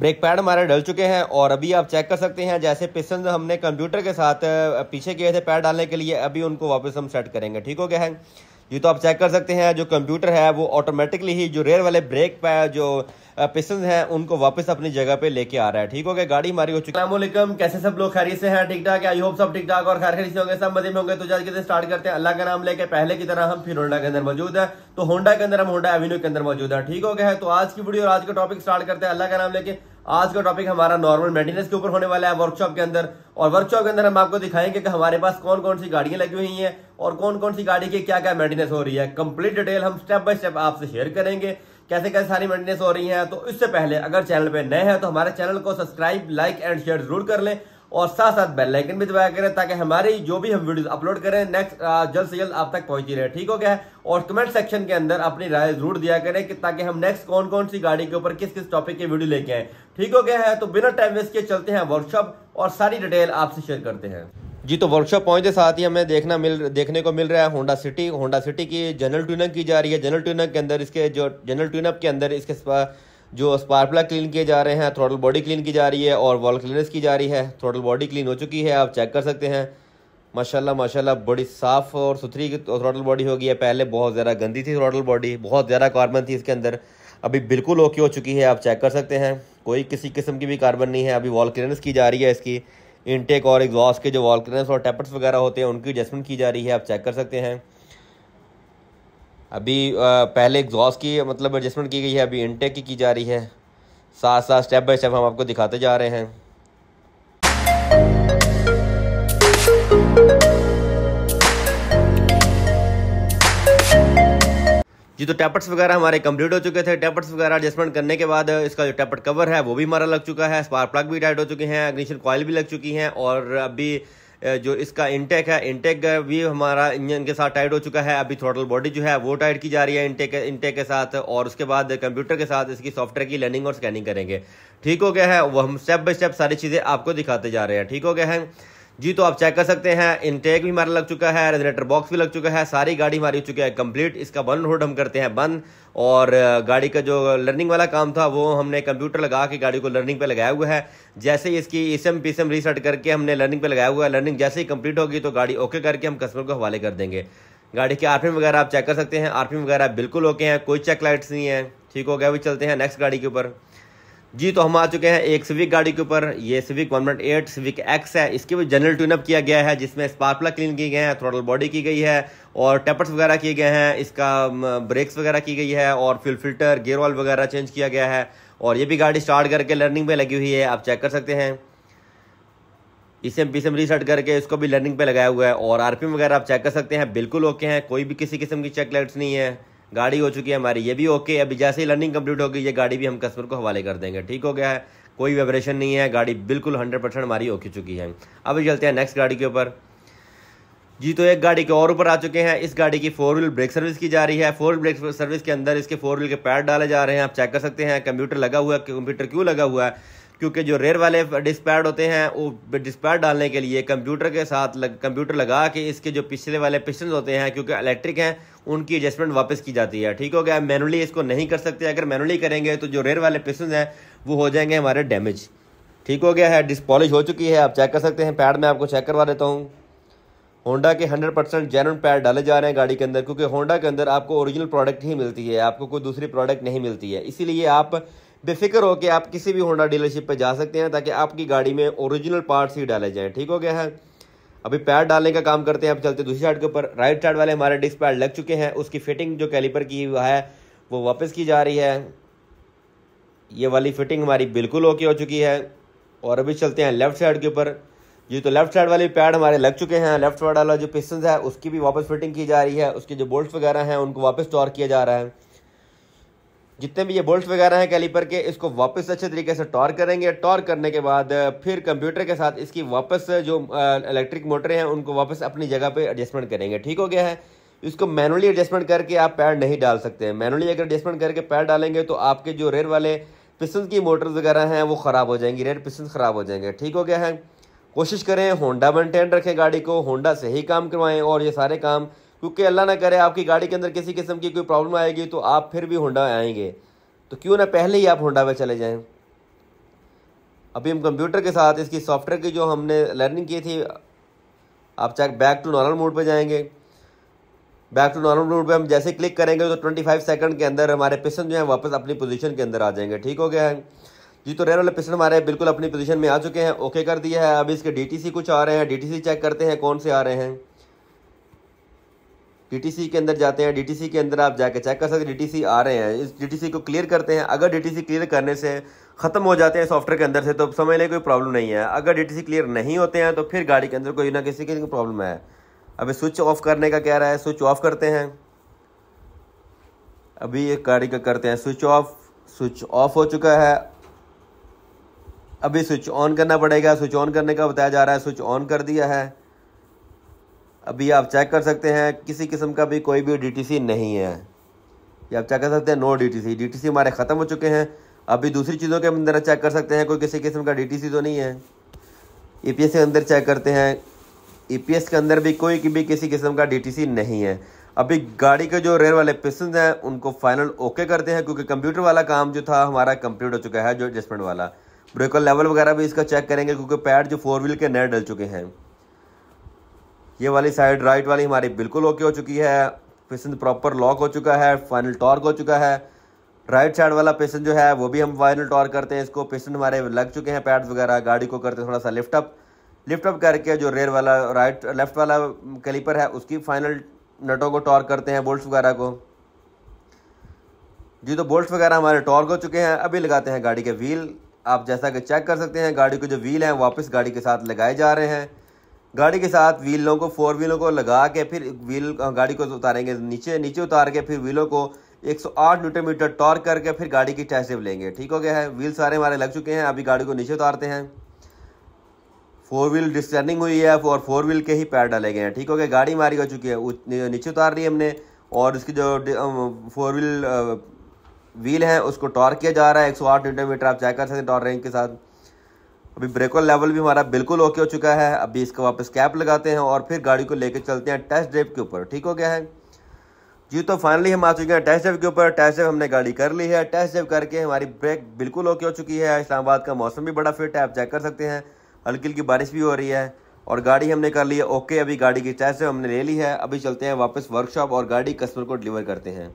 brake pad हमारे डल चुके हैं और अभी आप चेक कर सकते हैं जैसे पिस्टन हमने कंप्यूटर के साथ पीछे किए थे पैड डालने के लिए अभी उनको वापस हम सेट करेंगे ठीक हो गया है ये तो आप चेक कर सकते हैं जो कंप्यूटर है वो ऑटोमेटिकली ही जो रेयर वाले ब्रेक पे जो पिसन हैं उनको वापस अपनी जगह पे लेके आ रहा है ठीक हो गया गाड़ी हमारी हो चुकी है कैसे सब लोग खरीद से हैं ठीक ठाक आई होप सब ठीक ठाक और खैर खरीद से होंगे सब मजे में होंगे तो जल्द कैसे स्टार्ट करते हैं अल्लाह का नाम लेके पहले की तरह हम फिर होंडा के अंदर मौजूद है तो होंडा के अंदर हम होंडा एवेन्यू के अंदर मौजूद है ठीक हो गया है तो आज की वीडियो और आज का टॉपिक स्टार्ट करते हैं अल्लाह का नाम लेके आज का टॉपिक हमारा नॉर्मल मेंटेनेंस के ऊपर होने वाला है वर्कशॉप के अंदर और वर्कशॉप के अंदर हम आपको दिखाएंगे कि हमारे पास कौन कौन सी गाड़ियां लगी हुई हैं और कौन कौन सी गाड़ी की क्या क्या मेंटेनेंस हो रही है कंप्लीट डिटेल हम स्टेप बाय स्टेप आपसे शेयर करेंगे कैसे कैसे सारी मेंटेनेंस हो रही है तो इससे पहले अगर चैनल पर नए हैं तो हमारे चैनल को सब्सक्राइब लाइक एंड शेयर जरूर कर लें और साथ साथ बेल लाइकन भी दबाया करें ताकि हमारी जो भी हम वीडियो अपलोड करें नेक्स्ट जल्द से जल्द आप तक पहुंची रहे ठीक हो गया और कमेंट सेक्शन के अंदर अपनी राय जरूर दिया करें कि ताकि हम नेक्स्ट कौन कौन सी गाड़ी के ऊपर किस किस टॉपिक की वीडियो लेके आए ठीक हो गया है तो बिना टाइम वेस्ट के चलते हैं वर्कशॉप और सारी डिटेल आपसे शेयर करते हैं जी तो वर्कशॉप पहुंचे साथ ही हमें देखना मिल देखने को मिल रहा है होंडा सिटी होंडा सिटी की जनरल ट्यूनअप की जा रही है जनरल ट्यूनअप के अंदर इसके जो जनरल ट्यूनअप के अंदर इसके जो स्पार्पला क्लीन किए जा रहे हैं थ्रोटल बॉडी क्लीन की जा रही है और वॉल क्लीनर्स की जा रही है थ्रोटल बॉडी क्लीन हो चुकी है आप चेक कर सकते हैं माशाला माशा बड़ी साफ़ और सुथरी थ्रोटल बॉडी हो गई है पहले बहुत ज़्यादा गंदी थी थ्रोटल बॉडी बहुत ज़्यादा कार्बन थी इसके अंदर अभी बिल्कुल ओके हो चुकी है आप चेक कर सकते हैं कोई किसी किस्म की भी कार्बन नहीं है अभी वॉल क्लीनर्स की जा रही है इसकी इनटेक और एग्जॉस्ट के जो वॉल क्लीनर्स और टेपर्स वगैरह होते हैं उनकी एडजस्टमेंट की जा रही है आप चेक कर सकते हैं अभी पहले एग्जॉस्ट की मतलब एडजस्टमेंट की गई है अभी इनटेक की की जा रही है साथ साथ स्टेप बाय स्टेप हम आपको दिखाते जा रहे हैं जी तो टैपर्स वगैरह हमारे कंप्लीट हो चुके थे टैपर्स वगैरह एडजस्टमेंट करने के बाद इसका जो टैपर कवर है वो भी हमारा लग चुका है स्पार्क प्लग भी टाइट हो चुके हैं अग्निशन कॉयल भी लग चुकी हैं और अभी जो इसका इंटेक है इनटेक भी हमारा इंजन के साथ टाइट हो चुका है अभी थ्रोटल बॉडी जो है वो टाइट की जा रही है इंटेक इनटेक के साथ और उसके बाद कंप्यूटर के साथ इसकी सॉफ्टवेयर की लर्निंग और स्कैनिंग करेंगे ठीक हो गया है वो हम स्टेप बाय स्टेप सारी चीज़ें आपको दिखाते जा रहे हैं ठीक हो गया है जी तो आप चेक कर सकते हैं इनटेक भी हमारा लग चुका है रेजनेटर बॉक्स भी लग चुका है सारी गाड़ी हमारी हो चुकी है कंप्लीट इसका वन रोड हम करते हैं बंद और गाड़ी का जो लर्निंग वाला काम था वो हमने कंप्यूटर लगा के गाड़ी को लर्निंग पे लगाया हुआ है जैसे ही इसकी इसम पीसम रीसेट करके हमने लर्निंग पे लगाया हुआ है लर्निंग जैसे ही कंप्लीट होगी तो गाड़ी ओके करके हम कस्टमर को हवाले कर देंगे गाड़ी के आरपीएम वगैरह आप चेक कर सकते हैं आरपीएम वगैरह बिल्कुल ओके हैं कोई चेक लाइट्स नहीं है ठीक हो गया अभी चलते हैं नेक्स्ट गाड़ी के ऊपर जी तो हम आ चुके हैं एक सिविक गाड़ी के ऊपर ये Civic one point eight Civic X है इसके भी जनरल ट्यूनअप किया गया है जिसमें स्पार्पला क्लीन किए गए हैं थ्रोटल बॉडी की गई है और टेपर्स वगैरह किए गए हैं इसका ब्रेक्स वगैरह की गई है और फ्यूल फिल्टर गेयर ऑयल वगैरह चेंज किया गया है और ये भी गाड़ी स्टार्ट करके लर्निंग पे लगी हुई है आप चेक कर सकते हैं इसे पी से करके इसको भी लर्निंग पे लगाया हुआ है और आरपीएम वगैरह आप चेक कर सकते हैं बिल्कुल ओके हैं कोई भी किसी किस्म की चेक लाइट्स नहीं है गाड़ी हो चुकी है हमारी ये भी ओके अभी जैसे ही लर्निंग कंप्लीट होगी ये गाड़ी भी हम कस्टमर को हवाले कर देंगे ठीक हो गया है कोई वाइब्रेशन नहीं है गाड़ी बिल्कुल हंड्रेड परसेंट हमारी ओके चुकी है अभी चलते हैं नेक्स्ट गाड़ी के ऊपर जी तो एक गाड़ी के और ऊपर आ चुके हैं इस गाड़ी की फोर व्हील ब्रेक सर्विस की जा रही है फोर व्हील ब्रेक सर्विस के अंदर इसके फोर व्हील के पैड डाले जा रहे हैं आप चेक कर सकते हैं कंप्यूटर लगा हुआ है कंप्यूटर क्यों लगा हुआ है क्योंकि जो रेयर वाले डिस्पैड होते हैं वो डिस्पैड डालने के लिए कंप्यूटर के साथ लग, कंप्यूटर लगा के इसके जो पिछले वाले पिस्टन होते हैं क्योंकि इलेक्ट्रिक हैं उनकी एडजस्टमेंट वापस की जाती है ठीक हो गया मैनुअली इसको नहीं कर सकते अगर मैनुअली करेंगे तो जो रेयर वाले पिस्टन हैं वो हो जाएंगे हमारे डैमेज ठीक हो गया है डिस्पॉलिश हो चुकी है आप चेक कर सकते हैं पैड में आपको चेक करवा देता हूँ होंडा के 100 परसेंट जेन पैड डाले जा रहे हैं गाड़ी के अंदर क्योंकि होंडा के अंदर आपको ओरिजिनल प्रोडक्ट ही मिलती है आपको कोई दूसरी प्रोडक्ट नहीं मिलती है इसीलिए आप बेफिक्र होकर आप किसी भी होंडा डीलरशिप पर जा सकते हैं ताकि आपकी गाड़ी में ओरिजिनल पार्ट्स ही डाले जाएँ ठीक हो गया है अभी पैड डालने का काम करते हैं अब चलते दूसरी साइड के ऊपर राइट साइड वाले हमारे डिस्क पैड लग चुके हैं उसकी फिटिंग जो कैलिपर की हुआ है वो वापस की जा रही है ये वाली फिटिंग हमारी बिल्कुल ओके हो चुकी है और अभी चलते हैं लेफ्ट साइड के ऊपर जी तो लेफ्ट साइड वाले पैड हमारे लग चुके हैं लेफ्ट साइड वाला जो पिस्टन है उसकी भी वापस फिटिंग की जा रही है उसके जो बोल्ट वगैरह हैं उनको वापस टॉर किया जा रहा है जितने भी ये बोल्ट वगैरह हैं कैलीपर के इसको वापस अच्छे तरीके से टॉर करेंगे टॉर करने के बाद फिर कंप्यूटर के साथ इसकी वापस जो इलेक्ट्रिक मोटरें हैं उनको वापस अपनी जगह पे एडजस्टमेंट करेंगे ठीक हो गया है इसको मैनुअली एडजस्टमेंट करके आप पैर नहीं डाल सकते हैं मैनुअली अगर एडजस्टमेंट करके पैर डालेंगे तो आपके जो रेयर वाले पिस्टन की मोटर्स वगैरह हैं वो ख़राब हो जाएंगी रेयर पिस्टन ख़राब हो जाएंगे ठीक हो गया है कोशिश करें होंडा मेंटेन रखें गाड़ी को होंडा से ही काम करवाएँ और ये सारे काम क्योंकि अल्लाह ना करे आपकी गाड़ी के अंदर किसी किस्म की कोई प्रॉब्लम आएगी तो आप फिर भी होंडा आएंगे तो क्यों ना पहले ही आप होंडा में चले जाएं अभी हम कंप्यूटर के साथ इसकी सॉफ्टवेयर की जो हमने लर्निंग की थी आप चाहे बैक टू नॉर्मल मोड पर जाएंगे बैक टू नॉर्मल मोड पर हम जैसे क्लिक करेंगे तो ट्वेंटी फाइव सेकेंड के अंदर हमारे पिसन जो है वापस अपनी पोजिशन के अंदर आ जाएंगे ठीक हो गया है जी तो रेयर वाले पिस्टन हमारे बिल्कुल अपनी पोजीशन में आ चुके हैं ओके कर दिया है अब इसके डीटीसी कुछ आ रहे हैं डीटीसी चेक करते हैं कौन से आ रहे हैं डीटीसी के अंदर जाते हैं डीटीसी के अंदर आप जाके चेक कर सकते हैं डीटीसी आ रहे हैं इस डीटीसी को क्लियर करते हैं अगर डीटीसी क्लियर करने से ख़त्म हो जाते हैं सॉफ्टवेयर के अंदर से तो समझ लें कोई प्रॉब्लम नहीं है अगर डीटीसी क्लियर नहीं होते हैं तो फिर गाड़ी के अंदर कोई ना किसी की प्रॉब्लम है अभी स्विच ऑफ करने का कह रहा है स्विच ऑफ करते हैं अभी गाड़ी का करते हैं स्विच ऑफ स्विच ऑफ हो चुका है अभी स्विच ऑन करना पड़ेगा स्विच ऑन करने का बताया जा रहा है स्विच ऑन कर दिया है अभी आप चेक कर सकते हैं किसी किस्म का भी कोई भी डीटीसी नहीं है ये आप चेक कर सकते हैं नो डीटीसी डीटीसी हमारे ख़त्म हो चुके हैं अभी दूसरी चीज़ों के अंदर चेक कर सकते हैं कोई किसी किस्म का डीटीसी तो नहीं है ईपीएस e के अंदर चेक करते हैं ईपीएस e के अंदर भी कोई भी किसी किस्म का डी नहीं है अभी गाड़ी के जो रेयर वाले पिस्टन हैं उनको फाइनल ओके करते हैं क्योंकि कंप्यूटर वाला काम जो था हमारा कंप्लीट हो चुका है जो एडजस्टमेंट वाला ब्रेकर लेवल वगैरह भी इसका चेक करेंगे क्योंकि पैड जो फोर व्हील के नए डल चुके हैं ये वाली साइड राइट वाली हमारी बिल्कुल ओके हो चुकी है पेशन प्रॉपर लॉक हो चुका है फाइनल टॉर्क हो चुका है राइट साइड वाला पेशन जो है वो भी हम फाइनल टॉर्क करते हैं इसको पेशन हमारे लग चुके हैं पैड्स वगैरह गाड़ी को करते हैं थोड़ा सा लिफ्टअप लिफ्टअप करके जो रेयर वाला राइट लेफ्ट वाला कैलीपर है उसकी फाइनल नटों को टॉर्क करते हैं बोल्ट वगैरह को जी तो बोल्ट वगैरह हमारे टॉर्क हो चुके हैं अभी लगाते हैं गाड़ी के व्हील आप जैसा कि चेक कर सकते हैं गाड़ी के जो व्हील हैं वापस गाड़ी के साथ लगाए जा रहे हैं गाड़ी के साथ व्हीलों को फोर व्हीलों को लगा के फिर व्हील गाड़ी को उतारेंगे नीचे नीचे उतार के फिर व्हीलों को 108 न्यूटन मीटर टॉर्क करके फिर गाड़ी की टैसेव लेंगे ठीक हो गया है व्हील सारे हमारे लग चुके हैं अभी गाड़ी को नीचे उतारते हैं फोर व्हील डिस्टर्निंग हुई है और फोर व्हील के ही पैर डाले गए हैं ठीक हो गया गाड़ी हमारी हो चुकी है नीचे उतार ली हमने और उसकी जो फोर व्हील व्हील है उसको टॉर्क किया जा रहा है सौ न्यूटन मीटर आप चेक कर सकते हैं टॉर्क रेंज के साथ अभी ब्रेकर लेवल भी हमारा बिल्कुल ओके हो चुका है अभी इसका वापस कैप लगाते हैं और फिर गाड़ी को लेकर चलते हैं टेस्ट ड्राइव के ऊपर ठीक हो गया है जी तो फाइनली हम आ चुके हैं टेस्ट ड्राइव के ऊपर टेस्ट ड्राइव हमने गाड़ी कर ली है टेस्ट ड्राइव करके हमारी ब्रेक बिल्कुल ओके हो चुकी है इस्लामाबाद का मौसम भी बड़ा फिट है आप चेक कर सकते हैं हल्की हल्की बारिश भी हो रही है और गाड़ी हमने कर ली है ओके अभी गाड़ी की टेस्ट ड्राइव हमने ले ली है अभी चलते हैं वापस वर्कशॉप और गाड़ी कस्टमर को डिलीवर करते हैं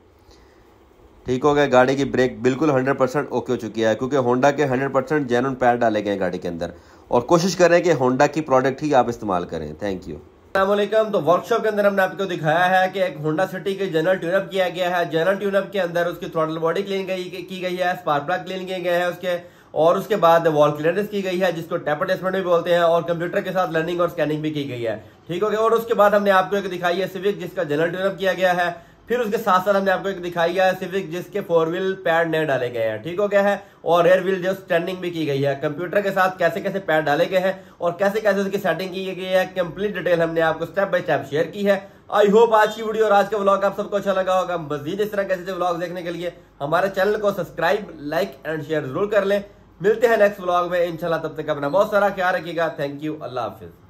ठीक हो गया गाड़ी की ब्रेक बिल्कुल 100 परसेंट ओके हो चुकी है क्योंकि होंडा के 100 परसेंट जेनुन पैर डाले गए हैं गाड़ी के अंदर और कोशिश करें कि होंडा की प्रोडक्ट ही आप इस्तेमाल करें थैंक यू अल्लाम तो वर्कशॉप के अंदर हमने आपको दिखाया है कि एक होंडा सिटी के जनरल ट्यूनअप किया गया है जनरल ट्यूनअप के अंदर उसकी थ्रॉटल बॉडी क्लीन की गई है स्पार्क प्लग क्लीन किए गए हैं उसके और उसके बाद वॉल क्लियरेंस की गई है जिसको टैप टेस्टमेंट भी बोलते हैं और कंप्यूटर के साथ लर्निंग और स्कैनिंग भी की गई है ठीक हो गया और उसके बाद हमने आपको एक दिखाई है सिविक जिसका जनरल ट्यूनअप किया गया है फिर उसके साथ साथ हमने आपको एक दिखाई है सिविक जिसके फोर व्हील पैड नए डाले गए हैं ठीक हो गया है और रेयर व्हील जो स्टैंडिंग भी की गई है कंप्यूटर के साथ कैसे कैसे पैड डाले गए हैं और कैसे कैसे उसकी सेटिंग की गई है कंप्लीट डिटेल हमने आपको स्टेप बाय स्टेप शेयर की है आई होप आज की वीडियो और आज का ब्लॉग आप सबको अच्छा लगा होगा मजीद इस तरह कैसे ब्लॉग देखने के लिए हमारे चैनल को सब्सक्राइब लाइक एंड शेयर जरूर कर लें मिलते हैं नेक्स्ट व्लॉग में इनशाला तब तक अपना बहुत सारा ख्याल रखिएगा थैंक यू अल्लाह हाफिज़